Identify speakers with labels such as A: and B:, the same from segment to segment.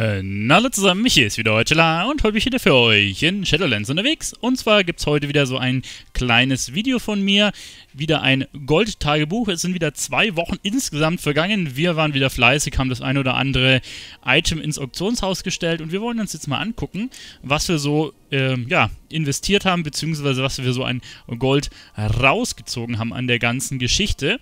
A: Äh, na hallo zusammen, hier ist wieder heute und heute bin ich wieder für euch in Shadowlands unterwegs. Und zwar gibt es heute wieder so ein kleines Video von mir, wieder ein Gold-Tagebuch. Es sind wieder zwei Wochen insgesamt vergangen. Wir waren wieder fleißig, haben das ein oder andere Item ins Auktionshaus gestellt und wir wollen uns jetzt mal angucken, was wir so ähm, ja, investiert haben, beziehungsweise was wir so an Gold rausgezogen haben an der ganzen Geschichte.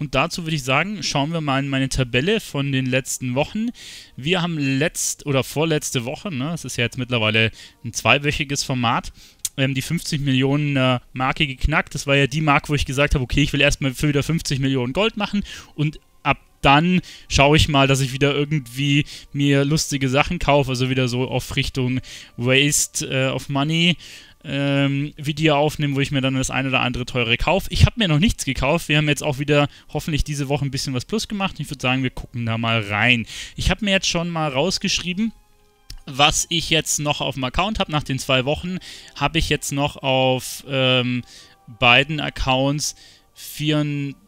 A: Und dazu würde ich sagen, schauen wir mal in meine Tabelle von den letzten Wochen. Wir haben letzt oder vorletzte Woche, ne, es ist ja jetzt mittlerweile ein zweiwöchiges Format, ähm, die 50 Millionen äh, Marke geknackt. Das war ja die Marke, wo ich gesagt habe, okay, ich will erstmal für wieder 50 Millionen Gold machen und ab dann schaue ich mal, dass ich wieder irgendwie mir lustige Sachen kaufe, also wieder so auf Richtung Waste äh, of Money ähm, Video aufnehmen, wo ich mir dann das ein oder andere teure kaufe. Ich habe mir noch nichts gekauft. Wir haben jetzt auch wieder hoffentlich diese Woche ein bisschen was plus gemacht. Ich würde sagen, wir gucken da mal rein. Ich habe mir jetzt schon mal rausgeschrieben, was ich jetzt noch auf dem Account habe. Nach den zwei Wochen habe ich jetzt noch auf ähm, beiden Accounts 34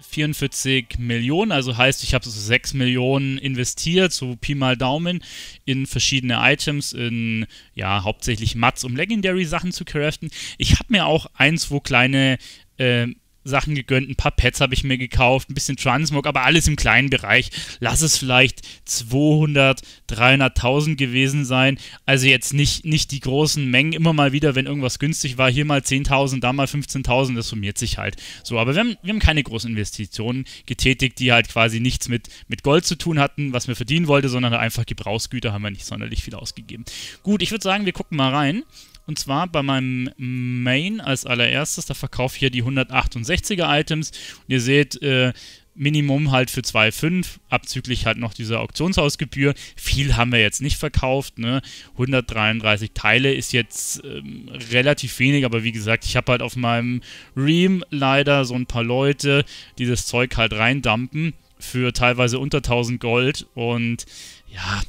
A: 44 Millionen, also heißt, ich habe so 6 Millionen investiert, so Pi mal Daumen, in verschiedene Items, in ja, hauptsächlich Mats, um Legendary Sachen zu craften. Ich habe mir auch ein, zwei kleine äh, Sachen gegönnt, ein paar Pets habe ich mir gekauft, ein bisschen Transmog, aber alles im kleinen Bereich. Lass es vielleicht 200, 300.000 gewesen sein. Also jetzt nicht, nicht die großen Mengen, immer mal wieder, wenn irgendwas günstig war, hier mal 10.000, da mal 15.000, das summiert sich halt. So, aber wir haben, wir haben keine großen Investitionen getätigt, die halt quasi nichts mit, mit Gold zu tun hatten, was wir verdienen wollte, sondern einfach Gebrauchsgüter haben wir nicht sonderlich viel ausgegeben. Gut, ich würde sagen, wir gucken mal rein und zwar bei meinem Main als allererstes, da verkaufe ich hier die 168er Items. Und ihr seht, äh, Minimum halt für 2,5, abzüglich halt noch dieser Auktionshausgebühr. Viel haben wir jetzt nicht verkauft, ne? 133 Teile ist jetzt ähm, relativ wenig, aber wie gesagt, ich habe halt auf meinem Ream leider so ein paar Leute, die das Zeug halt reindumpen für teilweise unter 1000 Gold und ja,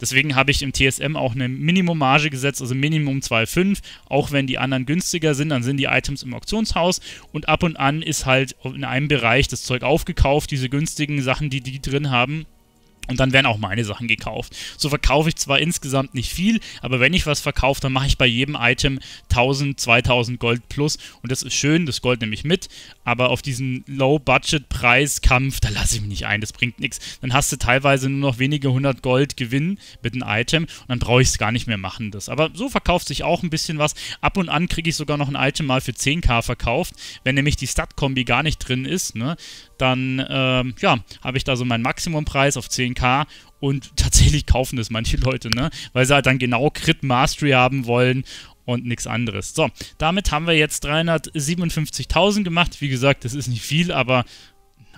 A: Deswegen habe ich im TSM auch eine Minimummarge gesetzt, also Minimum 2,5. Auch wenn die anderen günstiger sind, dann sind die Items im Auktionshaus. Und ab und an ist halt in einem Bereich das Zeug aufgekauft, diese günstigen Sachen, die die drin haben. Und dann werden auch meine Sachen gekauft. So verkaufe ich zwar insgesamt nicht viel, aber wenn ich was verkaufe, dann mache ich bei jedem Item 1000, 2000 Gold plus. Und das ist schön, das Gold nehme ich mit. Aber auf diesen Low-Budget-Preiskampf, da lasse ich mich nicht ein, das bringt nichts. Dann hast du teilweise nur noch wenige 100 Gold Gewinn mit einem Item und dann brauche ich es gar nicht mehr machen. Das. Aber so verkauft sich auch ein bisschen was. Ab und an kriege ich sogar noch ein Item mal für 10k verkauft. Wenn nämlich die Stat-Kombi gar nicht drin ist, ne, dann ähm, ja, habe ich da so meinen Maximumpreis auf 10k und tatsächlich kaufen das manche Leute, ne? Weil sie halt dann genau Crit Mastery haben wollen und nichts anderes. So, damit haben wir jetzt 357.000 gemacht. Wie gesagt, das ist nicht viel, aber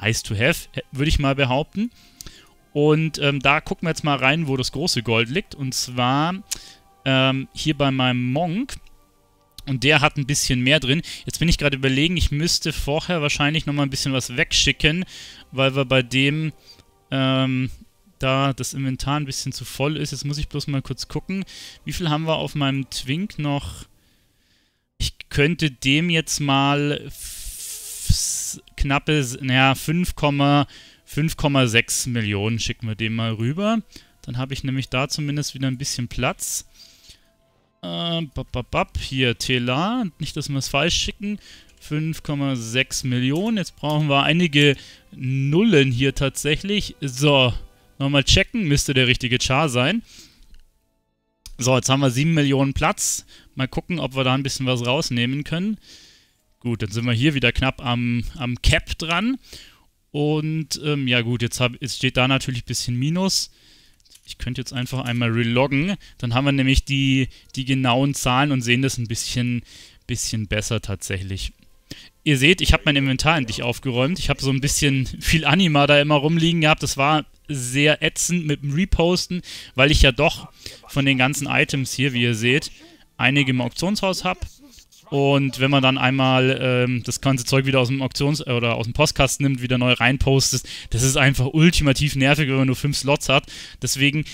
A: nice to have, äh, würde ich mal behaupten. Und ähm, da gucken wir jetzt mal rein, wo das große Gold liegt. Und zwar ähm, hier bei meinem Monk. Und der hat ein bisschen mehr drin. Jetzt bin ich gerade überlegen, ich müsste vorher wahrscheinlich nochmal ein bisschen was wegschicken, weil wir bei dem, ähm, da das Inventar ein bisschen zu voll ist. Jetzt muss ich bloß mal kurz gucken. Wie viel haben wir auf meinem Twink noch? Ich könnte dem jetzt mal knappe, naja, 5,6 Millionen schicken wir dem mal rüber. Dann habe ich nämlich da zumindest wieder ein bisschen Platz. Ähm, bap, bap, bap. Hier, Tela. Nicht, dass wir es falsch schicken. 5,6 Millionen. Jetzt brauchen wir einige Nullen hier tatsächlich. So, nochmal checken. Müsste der richtige Char sein. So, jetzt haben wir 7 Millionen Platz. Mal gucken, ob wir da ein bisschen was rausnehmen können. Gut, dann sind wir hier wieder knapp am, am Cap dran. Und ähm, ja gut, jetzt, hab, jetzt steht da natürlich ein bisschen Minus. Ich könnte jetzt einfach einmal reloggen. Dann haben wir nämlich die, die genauen Zahlen und sehen das ein bisschen, bisschen besser tatsächlich. Ihr seht, ich habe mein Inventar endlich aufgeräumt. Ich habe so ein bisschen viel Anima da immer rumliegen gehabt. Das war sehr ätzend mit dem Reposten, weil ich ja doch von den ganzen Items hier, wie ihr seht, einige im Auktionshaus habe. Und wenn man dann einmal ähm, das ganze Zeug wieder aus dem Auktions- äh, oder aus dem Postkasten nimmt, wieder neu reinpostet, das ist einfach ultimativ nervig, wenn man nur fünf Slots hat. Deswegen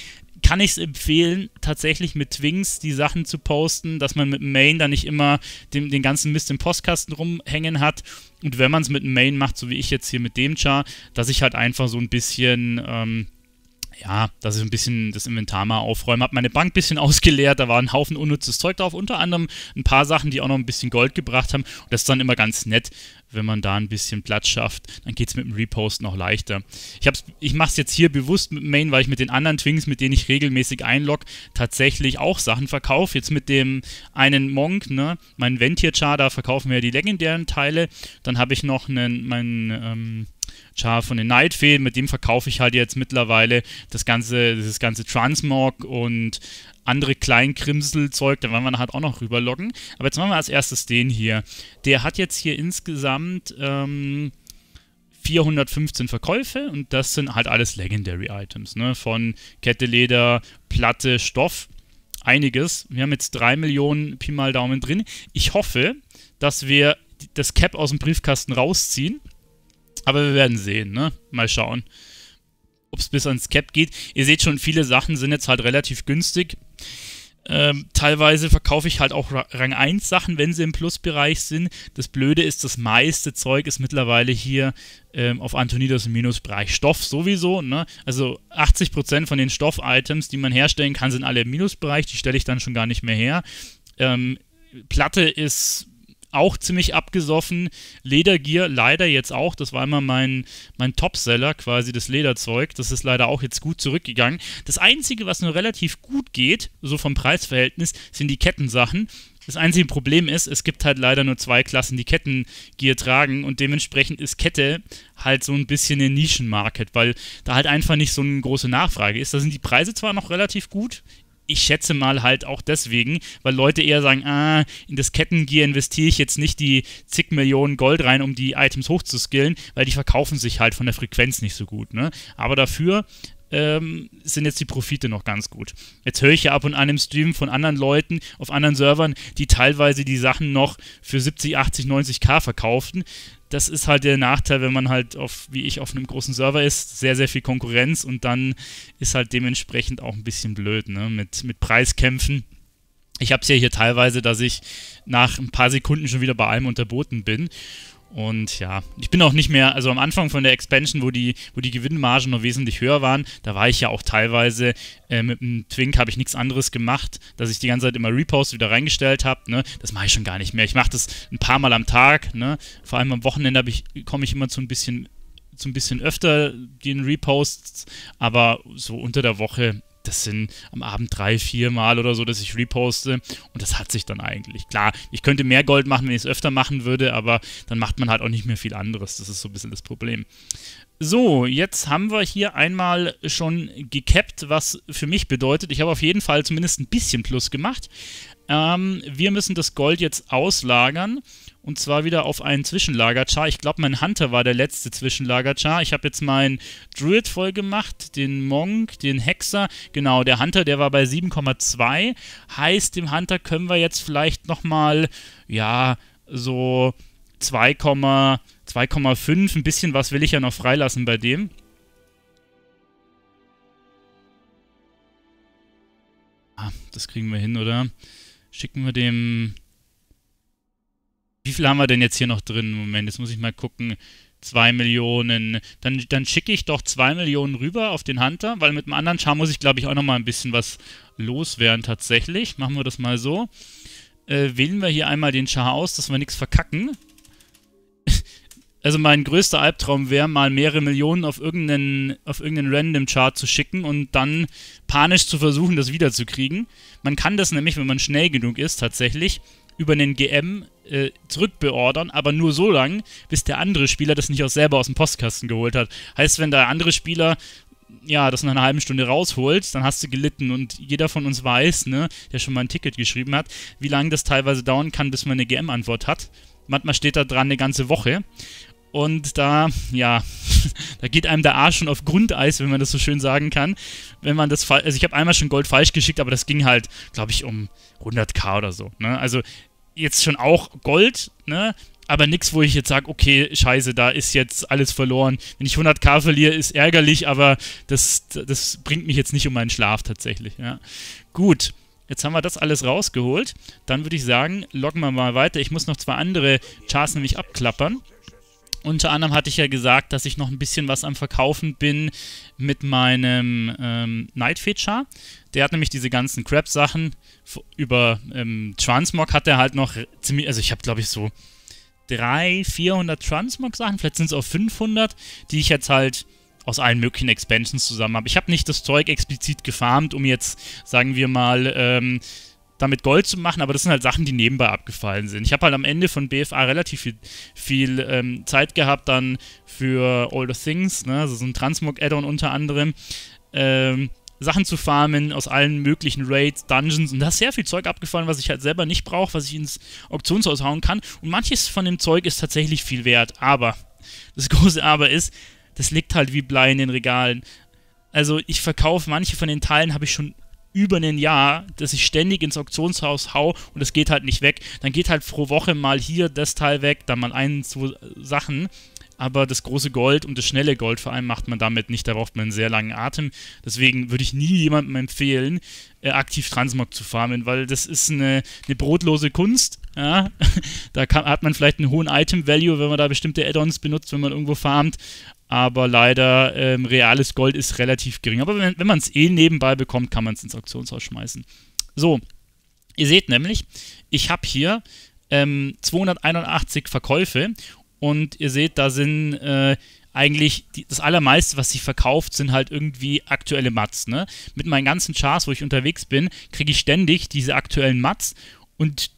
A: kann ich es empfehlen, tatsächlich mit Twings die Sachen zu posten, dass man mit dem Main dann nicht immer den, den ganzen Mist im Postkasten rumhängen hat. Und wenn man es mit dem Main macht, so wie ich jetzt hier mit dem Char, dass ich halt einfach so ein bisschen. Ähm, ja, dass ich ein bisschen das Inventar mal aufräumen Habe meine Bank ein bisschen ausgeleert, da war ein Haufen unnützes Zeug drauf, unter anderem ein paar Sachen, die auch noch ein bisschen Gold gebracht haben. Und das ist dann immer ganz nett, wenn man da ein bisschen Platz schafft, dann geht es mit dem Repost noch leichter. Ich, ich mache es jetzt hier bewusst mit Main, weil ich mit den anderen Twings, mit denen ich regelmäßig einlogge, tatsächlich auch Sachen verkaufe. Jetzt mit dem einen Monk, ne, meinen Ventier-Char, da verkaufen wir die legendären Teile. Dann habe ich noch einen, meinen... Ähm, Char von den Nightfeen, mit dem verkaufe ich halt jetzt mittlerweile das ganze, das ganze Transmog und andere Kleinkrimselzeug, da wollen wir halt auch noch rüberloggen. Aber jetzt machen wir als erstes den hier. Der hat jetzt hier insgesamt ähm, 415 Verkäufe und das sind halt alles Legendary Items, ne? Von Kette, Leder, Platte, Stoff, einiges. Wir haben jetzt 3 Millionen Pi mal Daumen drin. Ich hoffe, dass wir das Cap aus dem Briefkasten rausziehen aber wir werden sehen, ne? Mal schauen, ob es bis ans Cap geht. Ihr seht schon, viele Sachen sind jetzt halt relativ günstig. Ähm, teilweise verkaufe ich halt auch Rang 1 Sachen, wenn sie im Plusbereich sind. Das Blöde ist, das meiste Zeug ist mittlerweile hier ähm, auf Antonidas im Minusbereich. Stoff sowieso, ne? Also 80% von den Stoff-Items, die man herstellen kann, sind alle im Minusbereich. Die stelle ich dann schon gar nicht mehr her. Ähm, Platte ist auch ziemlich abgesoffen. Ledergier leider jetzt auch. Das war immer mein, mein Topseller, quasi das Lederzeug. Das ist leider auch jetzt gut zurückgegangen. Das Einzige, was nur relativ gut geht, so vom Preisverhältnis, sind die Kettensachen. Das einzige Problem ist, es gibt halt leider nur zwei Klassen, die Kettengier tragen und dementsprechend ist Kette halt so ein bisschen ein Nischenmarket, weil da halt einfach nicht so eine große Nachfrage ist. Da sind die Preise zwar noch relativ gut, ich schätze mal halt auch deswegen, weil Leute eher sagen, ah, in das Kettengear investiere ich jetzt nicht die zig Millionen Gold rein, um die Items hochzuskillen, weil die verkaufen sich halt von der Frequenz nicht so gut. Ne? Aber dafür ähm, sind jetzt die Profite noch ganz gut. Jetzt höre ich ja ab und an im Stream von anderen Leuten auf anderen Servern, die teilweise die Sachen noch für 70, 80, 90k verkauften das ist halt der Nachteil, wenn man halt auf, wie ich, auf einem großen Server ist, sehr, sehr viel Konkurrenz und dann ist halt dementsprechend auch ein bisschen blöd, ne? Mit, mit Preiskämpfen. Ich habe es ja hier teilweise, dass ich nach ein paar Sekunden schon wieder bei allem unterboten bin. Und ja, ich bin auch nicht mehr, also am Anfang von der Expansion, wo die, wo die Gewinnmargen noch wesentlich höher waren, da war ich ja auch teilweise äh, mit einem Twink habe ich nichts anderes gemacht, dass ich die ganze Zeit immer Reposts wieder reingestellt habe. Ne? Das mache ich schon gar nicht mehr. Ich mache das ein paar Mal am Tag. Ne? Vor allem am Wochenende komme ich immer zu ein bisschen, zu ein bisschen öfter den Reposts, aber so unter der Woche das sind am Abend drei, vier Mal oder so, dass ich reposte. Und das hat sich dann eigentlich. Klar, ich könnte mehr Gold machen, wenn ich es öfter machen würde, aber dann macht man halt auch nicht mehr viel anderes. Das ist so ein bisschen das Problem. So, jetzt haben wir hier einmal schon gekappt, was für mich bedeutet, ich habe auf jeden Fall zumindest ein bisschen Plus gemacht. Ähm, wir müssen das Gold jetzt auslagern und zwar wieder auf einen Zwischenlagerchar. Ich glaube, mein Hunter war der letzte Zwischenlagerchar. Ich habe jetzt meinen Druid voll gemacht, den Monk, den Hexer. Genau, der Hunter, der war bei 7,2. Heißt, dem Hunter können wir jetzt vielleicht nochmal, ja, so 2,5. Ein bisschen was will ich ja noch freilassen bei dem. Ah, das kriegen wir hin, oder? Schicken wir dem... Wie viel haben wir denn jetzt hier noch drin? Moment, jetzt muss ich mal gucken. 2 Millionen. Dann, dann schicke ich doch 2 Millionen rüber auf den Hunter, weil mit dem anderen Char muss ich, glaube ich, auch nochmal ein bisschen was loswerden tatsächlich. Machen wir das mal so. Äh, wählen wir hier einmal den Char aus, dass wir nichts verkacken. Also mein größter Albtraum wäre, mal mehrere Millionen auf irgendeinen, auf irgendeinen Random-Chart zu schicken und dann panisch zu versuchen, das wiederzukriegen. Man kann das nämlich, wenn man schnell genug ist, tatsächlich über einen GM äh, zurückbeordern, aber nur so lange, bis der andere Spieler das nicht auch selber aus dem Postkasten geholt hat. Heißt, wenn der andere Spieler ja, das in einer halben Stunde rausholt, dann hast du gelitten. Und jeder von uns weiß, ne, der schon mal ein Ticket geschrieben hat, wie lange das teilweise dauern kann, bis man eine GM-Antwort hat. Manchmal steht da dran eine ganze Woche. Und da, ja, da geht einem der Arsch schon auf Grundeis, wenn man das so schön sagen kann. Wenn man das, also ich habe einmal schon Gold falsch geschickt, aber das ging halt, glaube ich, um 100k oder so. Ne? Also jetzt schon auch Gold, ne? aber nichts, wo ich jetzt sage, okay, scheiße, da ist jetzt alles verloren. Wenn ich 100k verliere, ist ärgerlich, aber das, das bringt mich jetzt nicht um meinen Schlaf tatsächlich. Ja. Gut, jetzt haben wir das alles rausgeholt. Dann würde ich sagen, loggen wir mal weiter. Ich muss noch zwei andere Chars nämlich abklappern. Unter anderem hatte ich ja gesagt, dass ich noch ein bisschen was am Verkaufen bin mit meinem ähm, Night Feature. Der hat nämlich diese ganzen Crap-Sachen über ähm, Transmog hat er halt noch ziemlich, also ich habe glaube ich so 300, 400 Transmog-Sachen, vielleicht sind es auch 500, die ich jetzt halt aus allen möglichen Expansions zusammen habe. Ich habe nicht das Zeug explizit gefarmt, um jetzt, sagen wir mal, ähm, damit Gold zu machen, aber das sind halt Sachen, die nebenbei abgefallen sind. Ich habe halt am Ende von BFA relativ viel, viel ähm, Zeit gehabt dann für All the Things, ne? also so ein Transmog-Add-on unter anderem. Ähm, Sachen zu farmen aus allen möglichen Raids, Dungeons und da ist sehr viel Zeug abgefallen, was ich halt selber nicht brauche, was ich ins Auktionshaus hauen kann. Und manches von dem Zeug ist tatsächlich viel wert, aber das große Aber ist, das liegt halt wie Blei in den Regalen. Also ich verkaufe manche von den Teilen habe ich schon über ein Jahr, dass ich ständig ins Auktionshaus hau und es geht halt nicht weg. Dann geht halt pro Woche mal hier das Teil weg, dann mal ein, zwei Sachen. Aber das große Gold und das schnelle Gold vor allem macht man damit nicht. Da braucht man einen sehr langen Atem. Deswegen würde ich nie jemandem empfehlen, äh, aktiv Transmog zu farmen, weil das ist eine, eine brotlose Kunst. Ja? da kann, hat man vielleicht einen hohen Item-Value, wenn man da bestimmte Add-ons benutzt, wenn man irgendwo farmt aber leider ähm, reales Gold ist relativ gering. Aber wenn, wenn man es eh nebenbei bekommt, kann man es ins Auktionshaus schmeißen. So, ihr seht nämlich, ich habe hier ähm, 281 Verkäufe und ihr seht, da sind äh, eigentlich die, das allermeiste, was sich verkauft, sind halt irgendwie aktuelle Mats. Ne? Mit meinen ganzen Charts, wo ich unterwegs bin, kriege ich ständig diese aktuellen Mats und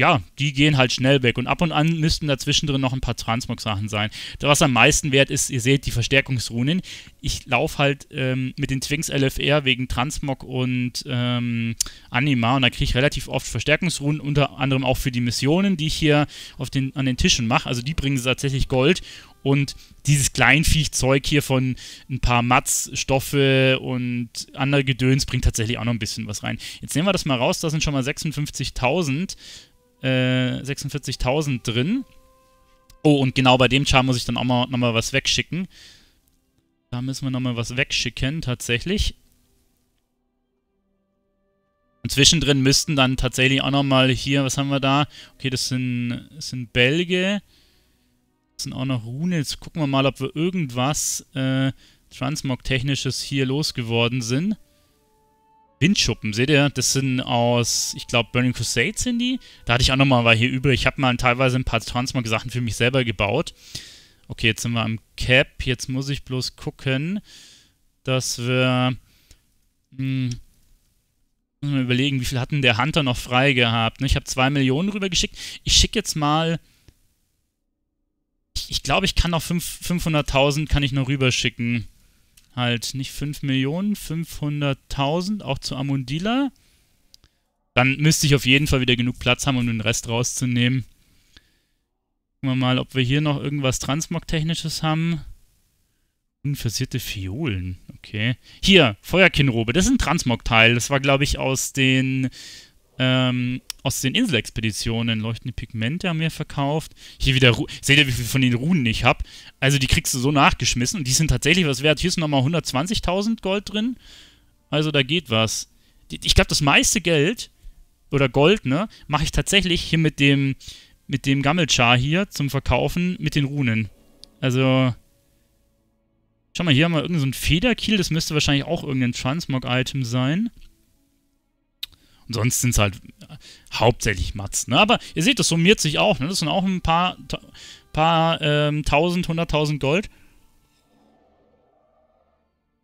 A: ja, die gehen halt schnell weg. Und ab und an müssten dazwischen drin noch ein paar Transmog-Sachen sein. Was am meisten wert ist, ihr seht die Verstärkungsrunen. Ich laufe halt ähm, mit den Twinks LFR wegen Transmog und ähm, Anima und da kriege ich relativ oft Verstärkungsrunen, unter anderem auch für die Missionen, die ich hier auf den, an den Tischen mache. Also die bringen tatsächlich Gold. Und dieses Kleinviechzeug hier von ein paar Mats, Stoffe und andere Gedöns bringt tatsächlich auch noch ein bisschen was rein. Jetzt nehmen wir das mal raus, da sind schon mal 56.000 äh, 46.000 drin. Oh, und genau bei dem Char muss ich dann auch mal, nochmal was wegschicken. Da müssen wir nochmal was wegschicken, tatsächlich. Und zwischendrin müssten dann tatsächlich auch nochmal hier, was haben wir da? Okay, das sind, das sind Belge. Das sind auch noch Rune. Jetzt gucken wir mal, ob wir irgendwas äh, Transmog-technisches hier losgeworden sind. Windschuppen, seht ihr? Das sind aus, ich glaube, Burning Crusade sind die. Da hatte ich auch nochmal war hier übrig. Ich habe mal teilweise ein paar Transmog Sachen für mich selber gebaut. Okay, jetzt sind wir am Cap. Jetzt muss ich bloß gucken, dass wir... Mh, hm, muss mal überlegen, wie viel hat denn der Hunter noch frei gehabt? Ne? Ich habe zwei Millionen rübergeschickt. Ich schicke jetzt mal... Ich, ich glaube, ich kann noch 500.000 kann ich noch rüberschicken. schicken halt nicht 5 Millionen, 500.000 auch zu Amundila. Dann müsste ich auf jeden Fall wieder genug Platz haben, um den Rest rauszunehmen. Gucken wir mal, ob wir hier noch irgendwas Transmog-technisches haben. Unversierte Fiolen, okay. Hier, Feuerkinnrobe, das ist ein Transmog-Teil. Das war, glaube ich, aus den ähm, aus den Inselexpeditionen. Leuchtende Pigmente haben wir verkauft. Hier wieder, Ru seht ihr, wie viel von den Runen ich habe? Also die kriegst du so nachgeschmissen und die sind tatsächlich was wert. Hier ist nochmal 120.000 Gold drin. Also da geht was. Ich glaube, das meiste Geld oder Gold, ne, mache ich tatsächlich hier mit dem, mit dem Gammelchar hier zum Verkaufen mit den Runen. Also, schau mal, hier haben wir irgendeinen so Federkiel. Das müsste wahrscheinlich auch irgendein Transmog-Item sein sonst sind es halt äh, hauptsächlich Mats. Ne? Aber ihr seht, das summiert sich auch. Ne? Das sind auch ein paar, paar ähm, tausend, hunderttausend Gold.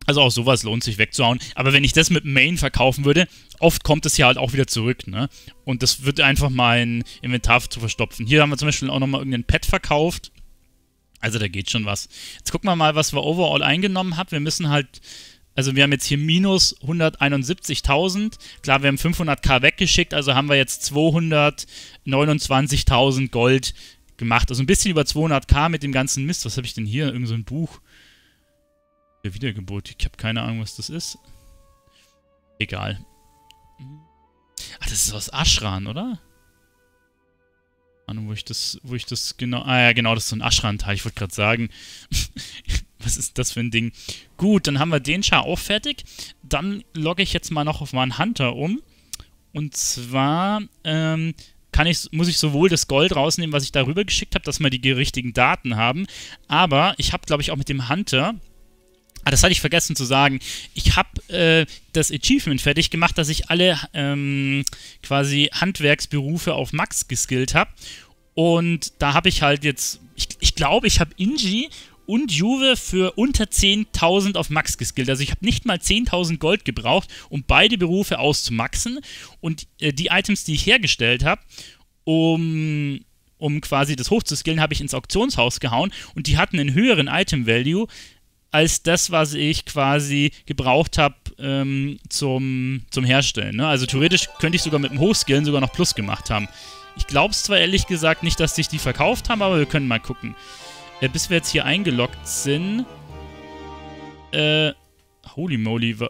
A: Also auch sowas lohnt sich wegzuhauen. Aber wenn ich das mit Main verkaufen würde, oft kommt es ja halt auch wieder zurück, ne? Und das wird einfach mein Inventar zu verstopfen. Hier haben wir zum Beispiel auch nochmal irgendein Pet verkauft. Also da geht schon was. Jetzt gucken wir mal, was wir overall eingenommen haben. Wir müssen halt also wir haben jetzt hier minus 171.000. Klar, wir haben 500k weggeschickt, also haben wir jetzt 229.000 Gold gemacht. Also ein bisschen über 200k mit dem ganzen Mist. Was habe ich denn hier? Irgend so ein Buch. Der Wiedergeburt. Ich habe keine Ahnung, was das ist. Egal. Mhm. Ach, das ist aus Ashran, oder? Ahnung, wo ich das, wo ich das genau. Ah ja, genau, das ist so ein Ashran-Teil. Ich wollte gerade sagen, was ist das für ein Ding? Gut, dann haben wir den Char auch fertig. Dann logge ich jetzt mal noch auf meinen Hunter um. Und zwar ähm, kann ich, muss ich sowohl das Gold rausnehmen, was ich darüber geschickt habe, dass wir die richtigen Daten haben. Aber ich habe, glaube ich, auch mit dem Hunter Ah, das hatte ich vergessen zu sagen. Ich habe äh, das Achievement fertig gemacht, dass ich alle ähm, quasi Handwerksberufe auf Max geskillt habe. Und da habe ich halt jetzt, ich glaube, ich, glaub, ich habe Inji und Juve für unter 10.000 auf Max geskillt. Also ich habe nicht mal 10.000 Gold gebraucht, um beide Berufe auszumaxen. Und äh, die Items, die ich hergestellt habe, um, um quasi das hochzuskillen, habe ich ins Auktionshaus gehauen. Und die hatten einen höheren Item-Value als das, was ich quasi gebraucht habe ähm, zum, zum Herstellen. Ne? Also theoretisch könnte ich sogar mit dem Hochskillen sogar noch Plus gemacht haben. Ich glaube es zwar ehrlich gesagt nicht, dass sich die verkauft haben, aber wir können mal gucken. Äh, bis wir jetzt hier eingeloggt sind. Äh, holy moly. Wa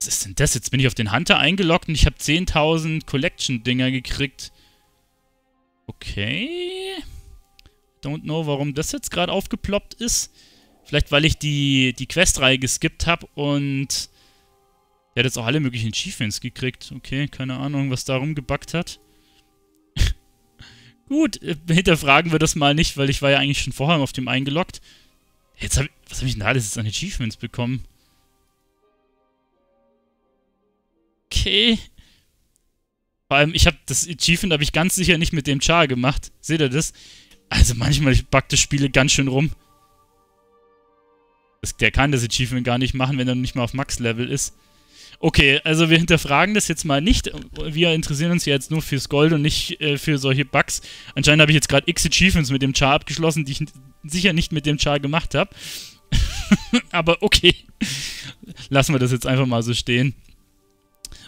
A: Was ist denn das? Jetzt bin ich auf den Hunter eingeloggt und ich habe 10.000 Collection-Dinger gekriegt. Okay. Don't know, warum das jetzt gerade aufgeploppt ist. Vielleicht, weil ich die, die Questreihe geskippt habe und... Der hat jetzt auch alle möglichen Achievements gekriegt. Okay, keine Ahnung, was da rumgebackt hat. Gut, äh, hinterfragen wir das mal nicht, weil ich war ja eigentlich schon vorher auf dem eingeloggt. Jetzt hab ich, was habe ich denn da alles jetzt an Achievements bekommen? Okay. Vor allem, ich habe das Achievement habe ich ganz sicher nicht mit dem Char gemacht. Seht ihr das? Also manchmal backt das Spiele ganz schön rum. Das, der kann das Achievement gar nicht machen, wenn er nicht mal auf Max-Level ist okay, also wir hinterfragen das jetzt mal nicht. Wir interessieren uns ja jetzt nur fürs Gold und nicht äh, für solche Bugs. Anscheinend habe ich jetzt gerade X Achievements mit dem Char abgeschlossen, die ich sicher nicht mit dem Char gemacht habe. Aber okay, lassen wir das jetzt einfach mal so stehen.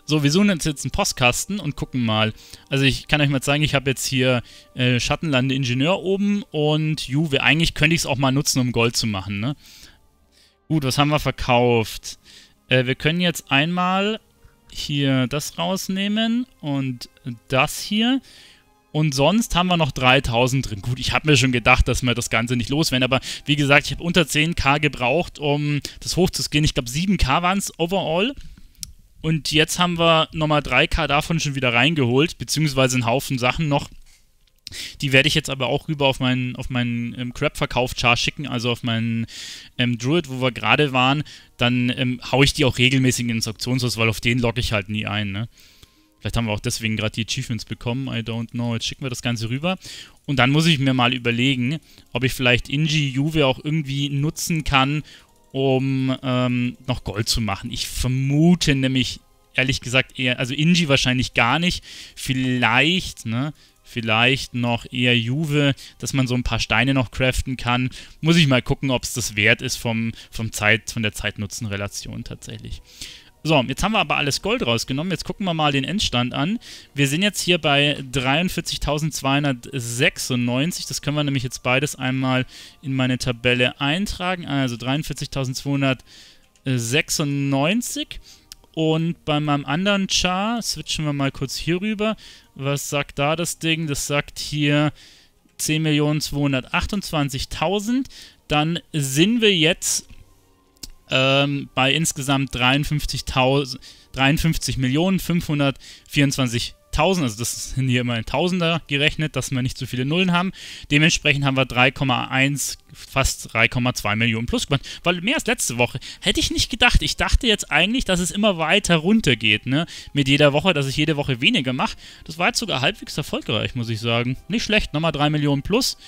A: So, wir suchen uns jetzt einen Postkasten und gucken mal. Also ich kann euch mal zeigen, ich habe jetzt hier äh, Schattenlande Ingenieur oben und Juve. Eigentlich könnte ich es auch mal nutzen, um Gold zu machen, ne? Gut, was haben wir verkauft? Äh, wir können jetzt einmal hier das rausnehmen und das hier. Und sonst haben wir noch 3000 drin. Gut, ich habe mir schon gedacht, dass wir das Ganze nicht loswerden. Aber wie gesagt, ich habe unter 10k gebraucht, um das hochzugehen. Ich glaube, 7k waren es overall. Und jetzt haben wir nochmal 3k davon schon wieder reingeholt. Beziehungsweise einen Haufen Sachen noch die werde ich jetzt aber auch rüber auf meinen, auf meinen ähm, Crab-Verkauf-Char schicken, also auf meinen ähm, Druid, wo wir gerade waren. Dann ähm, haue ich die auch regelmäßig ins Auktionshaus, weil auf den logge ich halt nie ein. Ne? Vielleicht haben wir auch deswegen gerade die Achievements bekommen, I don't know. Jetzt schicken wir das Ganze rüber. Und dann muss ich mir mal überlegen, ob ich vielleicht Inji Juve auch irgendwie nutzen kann, um ähm, noch Gold zu machen. Ich vermute nämlich, ehrlich gesagt, eher, also Inji wahrscheinlich gar nicht. Vielleicht, ne? vielleicht noch eher Juve, dass man so ein paar Steine noch craften kann. Muss ich mal gucken, ob es das wert ist vom, vom Zeit, von der Zeit-Nutzen-Relation tatsächlich. So, jetzt haben wir aber alles Gold rausgenommen. Jetzt gucken wir mal den Endstand an. Wir sind jetzt hier bei 43.296. Das können wir nämlich jetzt beides einmal in meine Tabelle eintragen. Also 43.296. Und bei meinem anderen Char, switchen wir mal kurz hier rüber. Was sagt da das Ding? Das sagt hier 10.228.000. Dann sind wir jetzt ähm, bei insgesamt 53.000. 53 Millionen 1000, also das sind hier immer in Tausender gerechnet, dass wir nicht zu viele Nullen haben. Dementsprechend haben wir 3,1, fast 3,2 Millionen plus gemacht, weil mehr als letzte Woche. Hätte ich nicht gedacht. Ich dachte jetzt eigentlich, dass es immer weiter runtergeht, ne? Mit jeder Woche, dass ich jede Woche weniger mache. Das war jetzt sogar halbwegs erfolgreich, muss ich sagen. Nicht schlecht, nochmal 3 Millionen plus.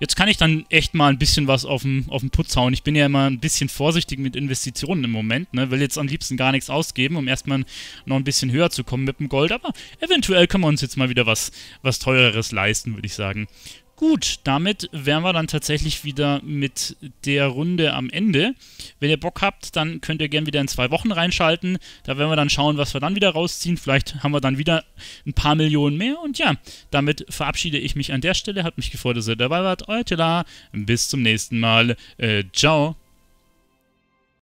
A: Jetzt kann ich dann echt mal ein bisschen was auf den, auf den Putz hauen. Ich bin ja immer ein bisschen vorsichtig mit Investitionen im Moment, ne? will jetzt am liebsten gar nichts ausgeben, um erstmal noch ein bisschen höher zu kommen mit dem Gold, aber eventuell können wir uns jetzt mal wieder was, was Teureres leisten, würde ich sagen. Gut, damit wären wir dann tatsächlich wieder mit der Runde am Ende. Wenn ihr Bock habt, dann könnt ihr gerne wieder in zwei Wochen reinschalten. Da werden wir dann schauen, was wir dann wieder rausziehen. Vielleicht haben wir dann wieder ein paar Millionen mehr. Und ja, damit verabschiede ich mich an der Stelle. Hat mich gefreut, dass ihr dabei wart. Euer Tela. Bis zum nächsten Mal. Äh, ciao.